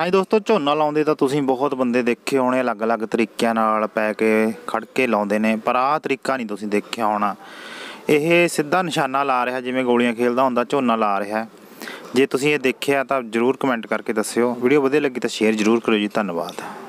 ਹਾਂਜੀ ਦੋਸਤੋ ਝੋਨਾ ਲਾਉਂਦੇ ਤਾਂ ਤੁਸੀਂ ਬਹੁਤ ਬੰਦੇ ਦੇਖੇ ਹੋਣੇ ਅਲੱਗ-ਅਲੱਗ ਤਰੀਕਿਆਂ ਨਾਲ ਪੈ ਕੇ ਖੜ ਕੇ ਲਾਉਂਦੇ ਨੇ ਪਰ ਆਹ ਤਰੀਕਾ ਨਹੀਂ ਤੁਸੀਂ ਦੇਖਿਆ ਹੋਣਾ ਇਹ ਸਿੱਧਾ ਨਿਸ਼ਾਨਾ ਲਾ ਰਿਹਾ ਜਿਵੇਂ ਗੋਲੀਆਂ ਖੇਲਦਾ ਹੁੰਦਾ ਝੋਨਾ ਲਾ ਰਿਹਾ ਜੇ ਤੁਸੀਂ ਇਹ ਦੇਖਿਆ ਤਾਂ ਜਰੂਰ ਕਮੈਂਟ ਕਰਕੇ ਦੱਸਿਓ ਵੀਡੀਓ ਵਧੀਆ ਲੱਗੀ ਤਾਂ ਸ਼ੇਅਰ ਜਰੂਰ ਕਰੋ ਜੀ ਧੰਨਵਾਦ